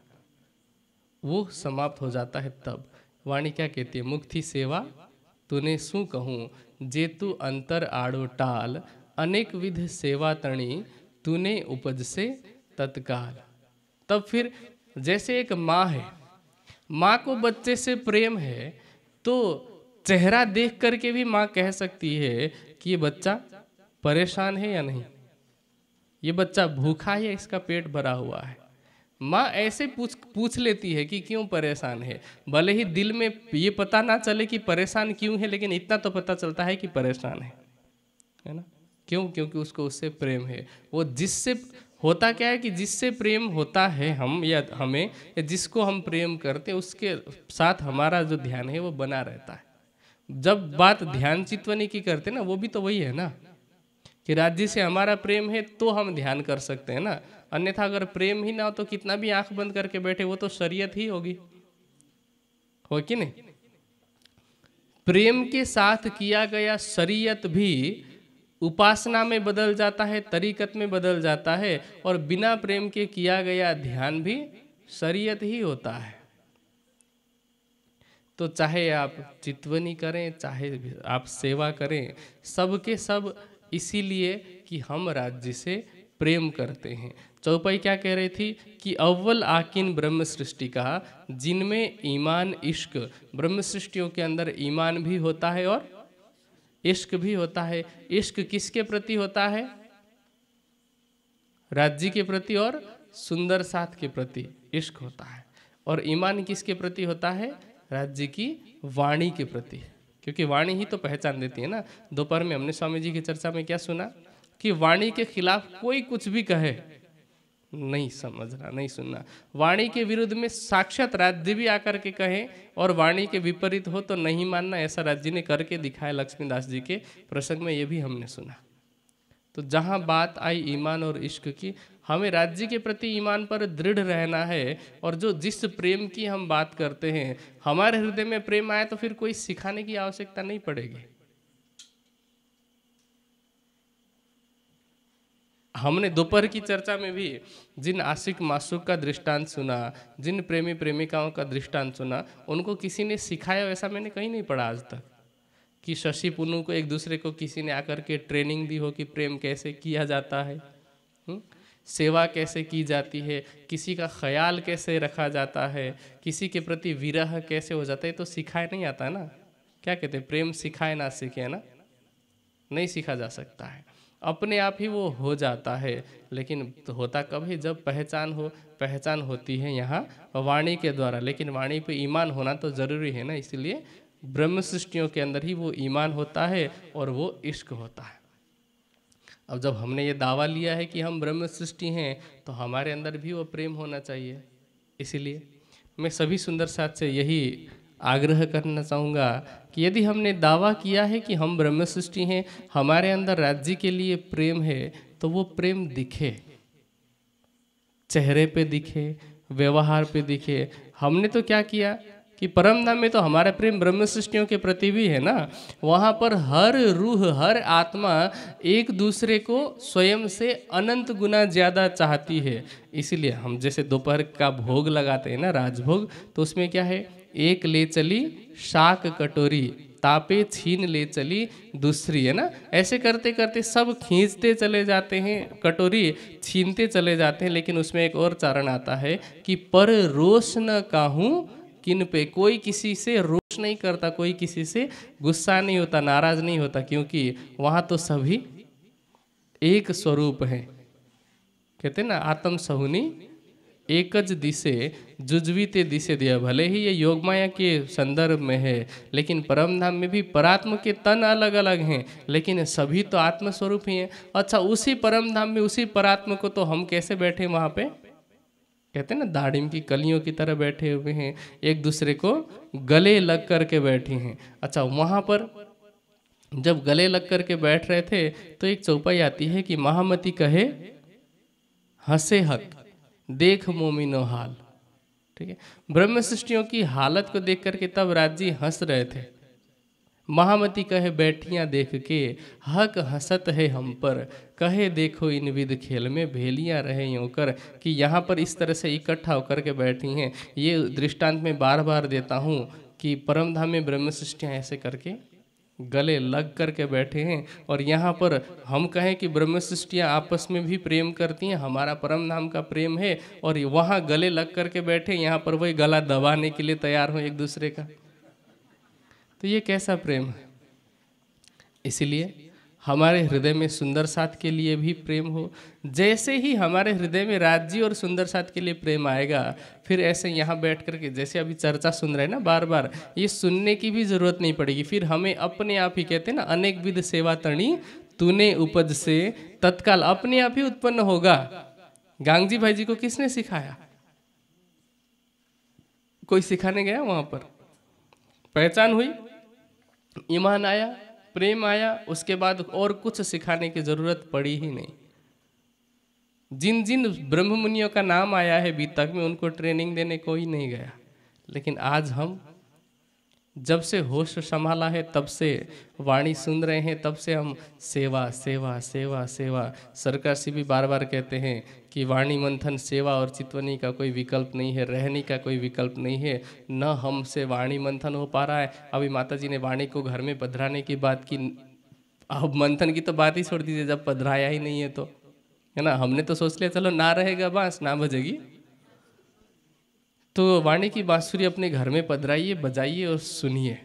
S1: वो समाप्त हो जाता है तब वाणी क्या कहती है मुक्ति सेवा तूने कहूँ जे तू अंतर आड़ो टाल अनेक विध सेवा तणी तूने से तत्काल तब फिर जैसे एक माँ है माँ को बच्चे से प्रेम है तो चेहरा देख करके भी माँ कह सकती है कि ये बच्चा परेशान है या नहीं ये बच्चा भूखा है या इसका पेट भरा हुआ है माँ ऐसे पूछ पूछ लेती है कि क्यों परेशान है भले ही दिल में ये पता ना चले कि परेशान क्यों है लेकिन इतना तो पता चलता है कि परेशान है है ना क्यों क्योंकि उसको उससे प्रेम है वो जिससे होता क्या है कि जिससे प्रेम होता है हम या हमें या जिसको हम प्रेम करते उसके साथ हमारा जो ध्यान है वो बना रहता है जब बात ध्यान चितवनी की करते ना वो भी तो वही है ना कि राज्य से हमारा प्रेम है तो हम ध्यान कर सकते हैं ना अन्यथा अगर प्रेम ही ना हो तो कितना भी आंख बंद करके बैठे वो तो शरीयत ही होगी हो कि नहीं प्रेम के साथ किया गया शरीयत भी उपासना में बदल जाता है तरीकत में बदल जाता है और बिना प्रेम के किया गया ध्यान भी शरीयत ही होता है तो चाहे आप चितवनी करें चाहे आप सेवा करें सबके सब, के सब इसीलिए कि हम राज्य से प्रेम करते हैं चौपाई क्या कह रही थी कि अव्वल आकिन ब्रह्म सृष्टि का जिनमें ईमान इश्क ब्रह्म सृष्टियों के अंदर ईमान भी होता है और इश्क भी होता है इश्क किसके प्रति होता है राज्य के प्रति और सुंदर साथ के प्रति इश्क होता है और ईमान किसके प्रति होता है राज्य की वाणी के प्रति क्योंकि वाणी ही तो पहचान देती है ना दोपहर में हमने स्वामी जी की चर्चा में क्या सुना कि वाणी के खिलाफ कोई कुछ भी कहे नहीं समझना नहीं सुनना वाणी के विरुद्ध में साक्षात राज्य भी आकर के कहे और वाणी के विपरीत हो तो नहीं मानना ऐसा राज्य ने करके दिखाया लक्ष्मीदास जी के प्रसंग में ये भी हमने सुना तो जहाँ बात आई ईमान और इश्क की हमें राज्य के प्रति ईमान पर दृढ़ रहना है और जो जिस प्रेम की हम बात करते हैं हमारे हृदय में प्रेम आए तो फिर कोई सिखाने की आवश्यकता नहीं पड़ेगी हमने दोपहर की चर्चा में भी जिन आशिक मासूक का दृष्टांत सुना जिन प्रेमी प्रेमिकाओं का दृष्टांत सुना उनको किसी ने सिखाया वैसा मैंने कहीं नहीं पढ़ा आज तक कि शशि पुनु को एक दूसरे को किसी ने आकर के ट्रेनिंग दी हो कि प्रेम कैसे किया जाता है हुँ? हम्म? सेवा कैसे की जाती है किसी का ख्याल कैसे रखा जाता है किसी के प्रति विरह कैसे हो जाता है तो सिखाए नहीं आता ना क्या कहते हैं प्रेम सिखाए ना सीखे ना नहीं सीखा जा सकता है अपने आप ही वो हो जाता है लेकिन तो होता कब है जब पहचान हो पहचान होती है यहाँ वाणी के द्वारा लेकिन वाणी पे ईमान होना तो ज़रूरी है ना इसलिए ब्रह्म सृष्टियों के अंदर ही वो ईमान होता है और वो इश्क होता है अब जब हमने ये दावा लिया है कि हम ब्रह्म सृष्टि हैं तो हमारे अंदर भी वो प्रेम होना चाहिए इसीलिए मैं सभी सुंदर साथ से यही आग्रह करना चाहूँगा कि यदि हमने दावा किया है कि हम ब्रह्म सृष्टि हैं हमारे अंदर राज्य के लिए प्रेम है तो वो प्रेम दिखे चेहरे पे दिखे व्यवहार पे दिखे हमने तो क्या किया कि परमधाम में तो हमारा प्रेम ब्रह्म सृष्टियों के प्रति भी है ना वहाँ पर हर रूह हर आत्मा एक दूसरे को स्वयं से अनंत गुना ज़्यादा चाहती है इसीलिए हम जैसे दोपहर का भोग लगाते हैं ना राजभोग तो उसमें क्या है एक ले चली शाक कटोरी तापे छीन ले चली दूसरी है ना ऐसे करते करते सब खींचते चले जाते हैं कटोरी छीनते चले जाते हैं लेकिन उसमें एक और चारण आता है कि पर रोश न काहूँ किन पे कोई किसी से रोष नहीं करता कोई किसी से गुस्सा नहीं होता नाराज नहीं होता क्योंकि वहाँ तो सभी एक स्वरूप है कहते ना आत्म सहुनी एकज दिशे जुजवीते दिशे दिया भले ही ये योग माया के संदर्भ में है लेकिन परम धाम में भी परात्म के तन अलग अलग हैं लेकिन सभी तो आत्मस्वरूप ही हैं अच्छा उसी परम धाम में उसी परात्म को तो हम कैसे बैठे वहाँ पे कहते हैं ना दाड़िम की कलियों की तरह बैठे हुए हैं एक दूसरे को गले लग कर के बैठे हैं अच्छा वहाँ पर जब गले लग कर के बैठ रहे थे तो एक चौपाई आती है कि महामती कहे हंसे हक देख मोमिनो हाल ठीक है ब्रह्म सृष्टियों की हालत को देख करके तब जी हंस रहे थे महामती कहे बैठियाँ देख के हक हंसत है हम पर कहे देखो इन विध खेल में भेलियाँ रहे यूँ कर कि यहाँ पर इस तरह से इकट्ठा होकर के बैठी हैं ये दृष्टांत में बार बार देता हूँ कि परमधाम में ब्रह्म सृष्टियाँ ऐसे करके गले लग करके बैठे हैं और यहाँ पर हम कहें कि ब्रह्म सृष्टियाँ आपस में भी प्रेम करती हैं हमारा परम धाम का प्रेम है और वहाँ गले लग करके बैठे यहाँ पर वही गला दबाने के लिए तैयार हो एक दूसरे का तो ये कैसा प्रेम है इसलिए हमारे हृदय में सुंदर साथ के लिए भी प्रेम हो जैसे ही हमारे हृदय में राज्य और सुंदर साथ के लिए प्रेम आएगा फिर ऐसे यहाँ बैठ करके जैसे अभी चर्चा सुन रहे हैं ना बार बार ये सुनने की भी ज़रूरत नहीं पड़ेगी फिर हमें अपने आप ही कहते हैं ना अनेक विध सेवा तणी तूने उपज से तत्काल अपने आप ही उत्पन्न होगा गांगजी भाई जी को किसने सिखाया कोई सिखाने गया वहां पर पहचान हुई ईमान आया प्रेम आया उसके बाद और कुछ सिखाने की ज़रूरत पड़ी ही नहीं जिन जिन ब्रह्म मुनियों का नाम आया है बीतक में उनको ट्रेनिंग देने कोई नहीं गया लेकिन आज हम जब से होश संभाला है तब से वाणी सुन रहे हैं तब से हम सेवा सेवा सेवा सेवा सरकार से भी बार बार कहते हैं कि वाणी मंथन सेवा और चितवनी का कोई विकल्प नहीं है रहने का कोई विकल्प नहीं है न हमसे वाणी मंथन हो पा रहा है अभी माता जी ने वाणी को घर में पधराने की बात की अब मंथन की तो बात ही छोड़ दीजिए जब पधराया ही नहीं है तो है ना हमने तो सोच लिया चलो ना रहेगा बांस ना बजेगी तो वाणी की बाँसुरी अपने घर में पधराइए बजाइए और सुनिए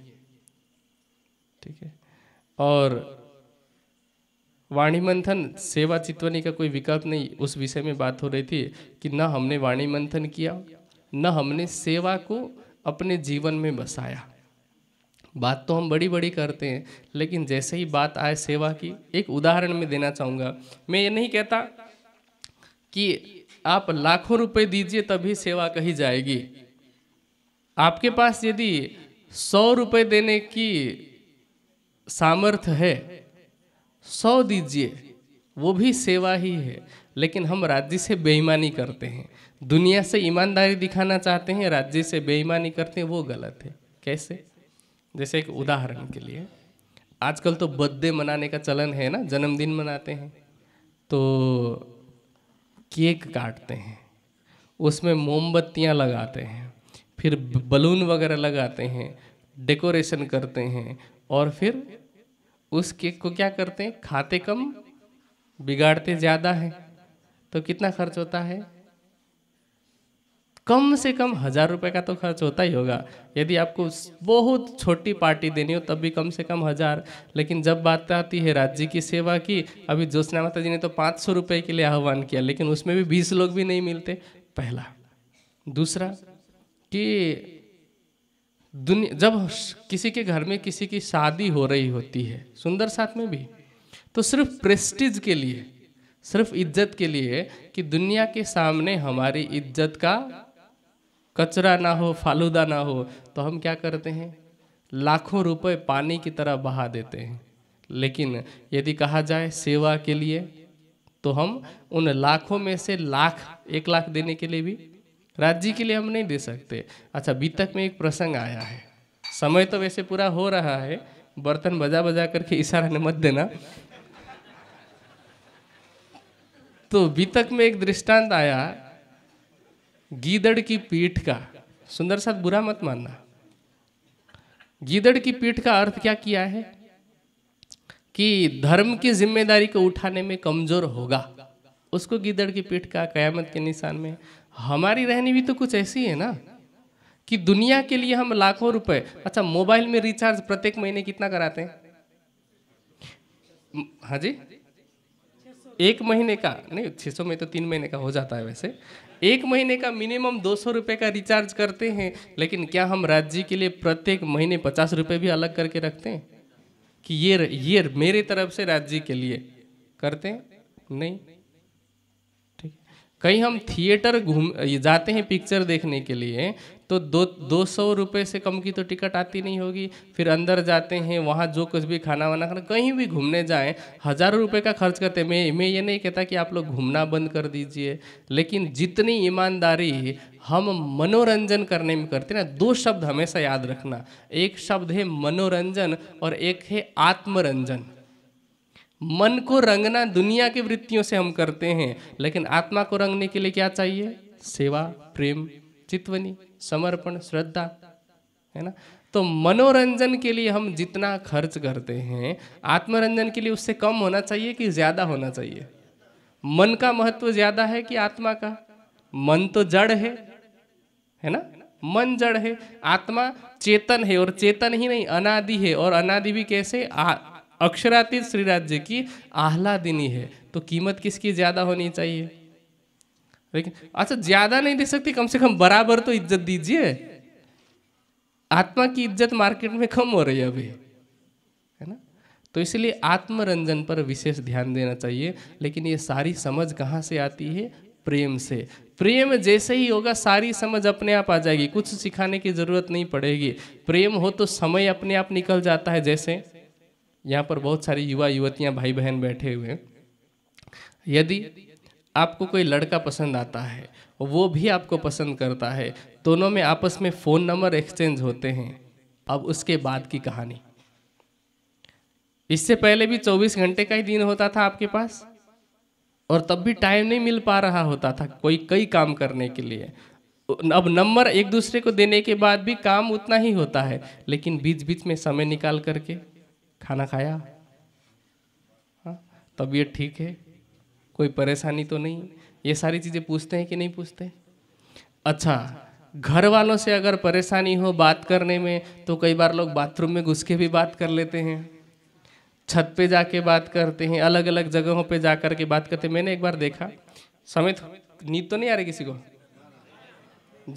S1: ठीक है और वाणी मंथन सेवा चितवनी का कोई विकल्प नहीं उस विषय में बात हो रही थी कि न हमने वाणी मंथन किया न हमने सेवा को अपने जीवन में बसाया बात तो हम बड़ी बड़ी करते हैं लेकिन जैसे ही बात आए सेवा की एक उदाहरण में देना चाहूँगा मैं ये नहीं कहता कि आप लाखों रुपए दीजिए तभी सेवा कही जाएगी आपके पास यदि सौ रुपये देने की सामर्थ्य है सौ दीजिए वो भी सेवा ही है लेकिन हम राज्य से बेईमानी करते हैं दुनिया से ईमानदारी दिखाना चाहते हैं राज्य से बेईमानी करते हैं वो गलत है कैसे जैसे एक उदाहरण के लिए आजकल तो बर्थडे मनाने का चलन है ना जन्मदिन मनाते हैं तो केक काटते हैं उसमें मोमबत्तियाँ लगाते हैं फिर बलून वगैरह लगाते हैं डेकोरेशन करते हैं और फिर उस केक को क्या करते हैं खाते कम बिगाड़ते ज़्यादा है तो कितना खर्च होता है कम से कम हज़ार रुपये का तो खर्च होता ही होगा यदि आपको बहुत छोटी पार्टी देनी हो तब भी कम से कम हज़ार लेकिन जब बात आती है राज्य की सेवा की अभी जोशना माता जी ने तो पाँच सौ रुपये के लिए आह्वान किया लेकिन उसमें भी बीस लोग भी नहीं मिलते पहला दूसरा कि दुनिया जब किसी के घर में किसी की शादी हो रही होती है सुंदर साथ में भी तो सिर्फ प्रेस्टिज के लिए सिर्फ इज्जत के लिए कि दुनिया के सामने हमारी इज्जत का कचरा ना हो फालूदा ना हो तो हम क्या करते हैं लाखों रुपए पानी की तरह बहा देते हैं लेकिन यदि कहा जाए सेवा के लिए तो हम उन लाखों में से लाख एक लाख देने के लिए भी राज्य के लिए हम नहीं दे सकते अच्छा बीतक में एक प्रसंग आया है समय तो वैसे पूरा हो रहा है बर्तन बजा बजा करके इशारा ने मत देना तो बीतक में एक दृष्टांत आया गीदड़ की पीठ का सुंदर साथ बुरा मत मानना गीदड़ की पीठ का अर्थ क्या किया है कि धर्म की जिम्मेदारी को उठाने में कमजोर होगा उसको गीदड़ की पीठ का कयामत के निशान में हमारी रहनी भी तो कुछ ऐसी है ना कि दुनिया के लिए हम लाखों रुपए अच्छा मोबाइल में रिचार्ज प्रत्येक महीने कितना कराते हैं हाँ जी एक महीने का नहीं छह सौ में तो तीन महीने का हो जाता है वैसे एक महीने का मिनिमम दो सौ रुपये का रिचार्ज करते हैं लेकिन क्या हम राज्य के लिए प्रत्येक महीने पचास रुपये भी अलग करके रखते हैं कि ये ये मेरे तरफ से राज्य के लिए करते हैं नहीं ठीक कहीं हम थिएटर घूम जाते हैं पिक्चर देखने के लिए तो दो दो सौ रुपये से कम की तो टिकट आती नहीं होगी फिर अंदर जाते हैं वहाँ जो कुछ भी खाना वाना खाना कहीं भी घूमने जाएं हज़ारों रुपये का खर्च करते हैं मैं मैं ये नहीं कहता कि आप लोग घूमना बंद कर दीजिए लेकिन जितनी ईमानदारी हम मनोरंजन करने में करते ना दो शब्द हमेशा याद रखना एक शब्द है मनोरंजन और एक है आत्मरंजन मन को रंगना दुनिया की वृत्तियों से हम करते हैं लेकिन आत्मा को रंगने के लिए क्या चाहिए सेवा प्रेम चितवनी समर्पण श्रद्धा है ना तो मनोरंजन के लिए हम जितना खर्च करते हैं आत्मरंजन के लिए उससे कम होना चाहिए कि ज़्यादा होना चाहिए मन का महत्व ज़्यादा है कि आत्मा का मन तो जड़ है है ना मन जड़ है आत्मा चेतन है और चेतन ही नहीं अनादि है और अनादि भी कैसे अक्षरातीत श्रीराज्य की आह्लादिनी है तो कीमत किसकी ज़्यादा होनी चाहिए लेकिन अच्छा ज्यादा नहीं दे सकती कम से कम बराबर तो इज्जत दीजिए आत्मा की इज्जत मार्केट में कम हो रही है अभी है ना तो इसलिए आत्मरंजन पर विशेष ध्यान देना चाहिए लेकिन ये सारी समझ कहाँ से आती है प्रेम से प्रेम जैसे ही होगा सारी समझ अपने आप आ जाएगी कुछ सिखाने की ज़रूरत नहीं पड़ेगी प्रेम हो तो समय अपने आप निकल जाता है जैसे यहाँ पर बहुत सारी युवा युवतियाँ भाई बहन बैठे हुए हैं यदि आपको कोई लड़का पसंद आता है वो भी आपको पसंद करता है दोनों में आपस में फ़ोन नंबर एक्सचेंज होते हैं अब उसके बाद की कहानी इससे पहले भी 24 घंटे का ही दिन होता था आपके पास और तब भी टाइम नहीं मिल पा रहा होता था कोई कई काम करने के लिए अब नंबर एक दूसरे को देने के बाद भी काम उतना ही होता है लेकिन बीच बीच में समय निकाल करके खाना खाया हाँ तब ये ठीक है कोई परेशानी तो नहीं ये सारी चीज़ें पूछते हैं कि नहीं पूछते अच्छा घर वालों से अगर परेशानी हो बात करने में तो कई बार लोग बाथरूम में घुस के भी बात कर लेते हैं छत पे जाके बात करते हैं अलग अलग जगहों पे जा कर के बात करते हैं मैंने एक बार देखा समित नींद तो नहीं आ रही किसी को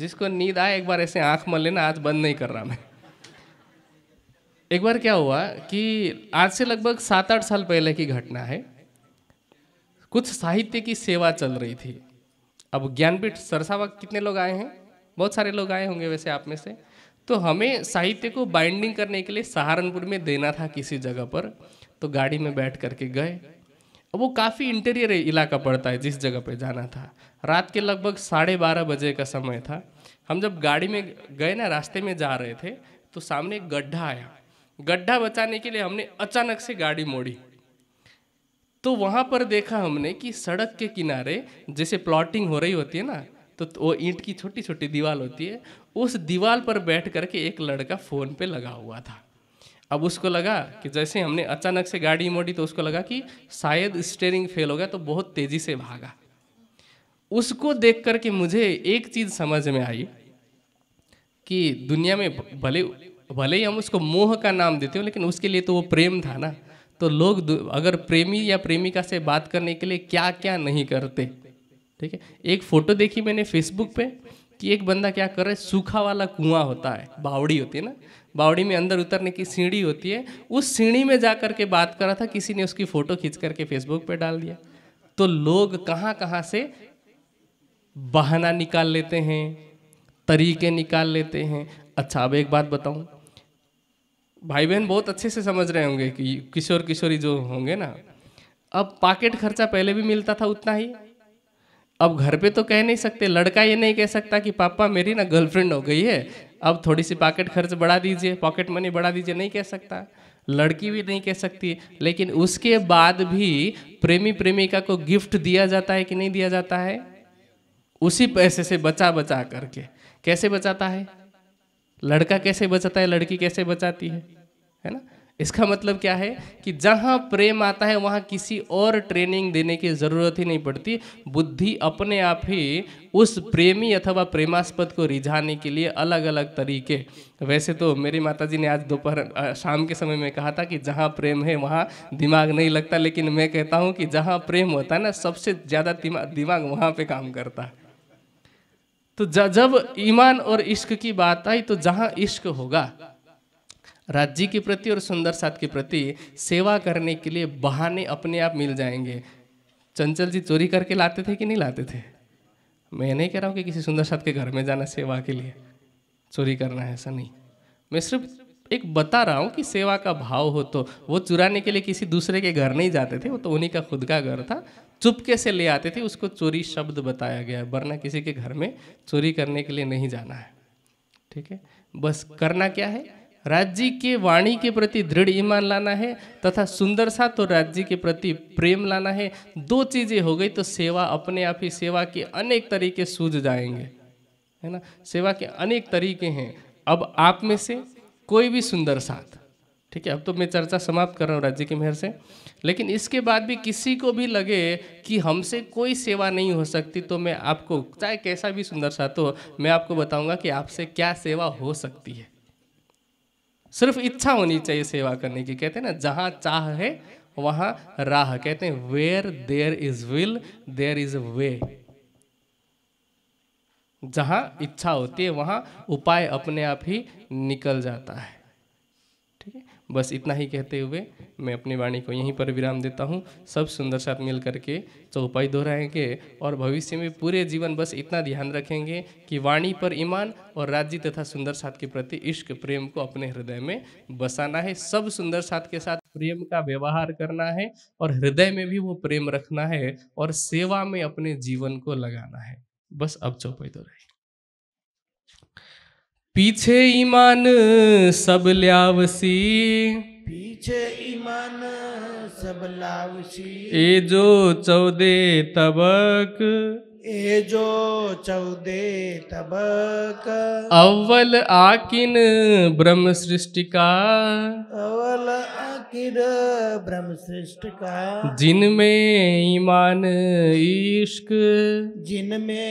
S1: जिसको नींद आए एक बार ऐसे आँख मल लेना आज बंद नहीं कर रहा मैं एक बार क्या हुआ कि आज से लगभग सात आठ साल पहले की घटना है कुछ साहित्य की सेवा चल रही थी अब ज्ञानपीठ सरसावा कितने लोग आए हैं बहुत सारे लोग आए होंगे वैसे आप में से तो हमें साहित्य को बाइंडिंग करने के लिए सहारनपुर में देना था किसी जगह पर तो गाड़ी में बैठ करके गए वो काफ़ी इंटीरियर इलाका पड़ता है जिस जगह पे जाना था रात के लगभग साढ़े बारह बजे का समय था हम जब गाड़ी में गए ना रास्ते में जा रहे थे तो सामने गड्ढा आया गड्ढा बचाने के लिए हमने अचानक से गाड़ी मोड़ी तो वहाँ पर देखा हमने कि सड़क के किनारे जैसे प्लॉटिंग हो रही होती है ना तो वो ईंट की छोटी छोटी दीवार होती है उस दीवार पर बैठ करके एक लड़का फ़ोन पे लगा हुआ था अब उसको लगा कि जैसे हमने अचानक से गाड़ी मोड़ी तो उसको लगा कि शायद स्टेयरिंग फेल हो गया तो बहुत तेज़ी से भागा उसको देख करके मुझे एक चीज़ समझ में आई कि दुनिया में भले भले ही हम उसको मोह का नाम देते हो लेकिन उसके लिए तो वो प्रेम था ना तो लोग अगर प्रेमी या प्रेमिका से बात करने के लिए क्या क्या नहीं करते ठीक है एक फ़ोटो देखी मैंने फेसबुक पे कि एक बंदा क्या कर रहा है सूखा वाला कुआं होता है बावड़ी होती है ना बावड़ी में अंदर उतरने की सीढ़ी होती है उस सीढ़ी में जा कर के बात करा था किसी ने उसकी फ़ोटो खींच करके फेसबुक पे डाल दिया तो लोग कहाँ कहाँ से बहाना निकाल लेते हैं तरीके निकाल लेते हैं अच्छा अब एक बात बताऊँ भाई बहन बहुत अच्छे से समझ रहे होंगे कि किशोर किशोरी जो होंगे ना अब पॉकेट खर्चा पहले भी मिलता था उतना ही अब घर पे तो कह नहीं सकते लड़का ये नहीं कह सकता कि पापा मेरी ना गर्लफ्रेंड हो गई है अब थोड़ी सी पॉकेट खर्च बढ़ा दीजिए पॉकेट मनी बढ़ा दीजिए नहीं कह सकता लड़की भी नहीं कह सकती लेकिन उसके बाद भी प्रेमी प्रेमिका को गिफ्ट दिया जाता है कि नहीं दिया जाता है उसी पैसे से बचा बचा करके कैसे बचाता है लड़का कैसे बचाता है लड़की कैसे बचाती है है ना इसका मतलब क्या है कि जहाँ प्रेम आता है वहाँ किसी और ट्रेनिंग देने की ज़रूरत ही नहीं पड़ती बुद्धि अपने आप ही उस प्रेमी अथवा प्रेमास्पद को रिझाने के लिए अलग अलग तरीके वैसे तो मेरी माताजी ने आज दोपहर शाम के समय में कहा था कि जहाँ प्रेम है वहाँ दिमाग नहीं लगता लेकिन मैं कहता हूँ कि जहाँ प्रेम होता है ना सबसे ज़्यादा दिमाग वहाँ पर काम करता है तो जब ईमान और इश्क की बात आई तो जहाँ इश्क होगा राज्य के प्रति और सुंदर साथ के प्रति सेवा करने के लिए बहाने अपने आप मिल जाएंगे चंचल जी चोरी करके लाते थे कि नहीं लाते थे मैं नहीं कह रहा हूँ कि किसी सुंदर साथ के घर में जाना सेवा के लिए चोरी करना है ऐसा नहीं मैं सिर्फ एक बता रहा हूँ कि सेवा का भाव हो तो वो चुराने के लिए किसी दूसरे के घर नहीं जाते थे वो तो उन्हीं का खुद का घर था चुपके से ले आते थे उसको चोरी शब्द बताया गया है वरना किसी के घर में चोरी करने के लिए नहीं जाना है ठीक है बस करना क्या है राज्य के वाणी के प्रति दृढ़ ईमान लाना है तथा सुंदर सा तो राज्य के प्रति प्रेम लाना है दो चीज़ें हो गई तो सेवा अपने आप ही सेवा के अनेक तरीके सूझ जाएंगे है ना सेवा के अनेक तरीके हैं अब आप में से कोई भी सुंदर साथ ठीक है अब तो मैं चर्चा समाप्त कर रहा हूँ राज्य के मेहर से लेकिन इसके बाद भी किसी को भी लगे कि हमसे कोई सेवा नहीं हो सकती तो मैं आपको चाहे कैसा भी सुंदर सा तो मैं आपको बताऊंगा कि आपसे क्या सेवा हो सकती है सिर्फ इच्छा होनी चाहिए सेवा करने की कहते हैं ना जहाँ चाह है वहाँ राह कहते हैं where there is will there is a way जहाँ इच्छा होती है वहाँ उपाय अपने आप ही निकल जाता है बस इतना ही कहते हुए मैं अपनी वाणी को यहीं पर विराम देता हूँ सब सुंदर साथ मिल करके चौपाई दोहराएंगे और भविष्य में पूरे जीवन बस इतना ध्यान रखेंगे कि वाणी पर ईमान और राज्य तथा सुंदर साथ के प्रति इश्क प्रेम को अपने हृदय में बसाना है सब सुंदर साथ के साथ प्रेम का व्यवहार करना है और हृदय में भी वो प्रेम रखना है और सेवा में अपने जीवन को लगाना है बस अब चौपाई दोहराए पीछे ईमान सब ल्यावसी पीछे ईमान सब लावसी ए जो चौदे तबक ए जो चौदे तबक अव्वल आकिन ब्रह्म सृष्टि का अव्वल आकिन ब्रह्म सृष्टि का जिनमें ईमान इश्क जिनमें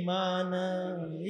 S1: ईमान